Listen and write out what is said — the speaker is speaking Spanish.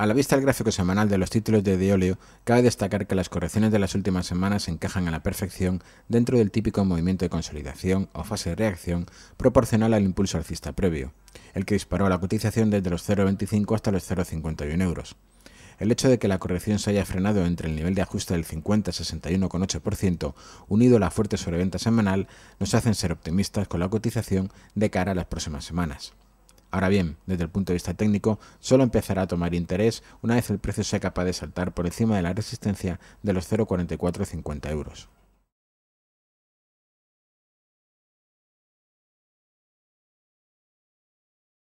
A la vista del gráfico semanal de los títulos de dióleo, cabe destacar que las correcciones de las últimas semanas encajan a la perfección dentro del típico movimiento de consolidación o fase de reacción proporcional al impulso alcista previo, el que disparó la cotización desde los 0,25 hasta los 0,51 euros. El hecho de que la corrección se haya frenado entre el nivel de ajuste del 50-61,8% unido a la fuerte sobreventa semanal nos hacen ser optimistas con la cotización de cara a las próximas semanas. Ahora bien, desde el punto de vista técnico, solo empezará a tomar interés una vez el precio sea capaz de saltar por encima de la resistencia de los 0,4450 euros.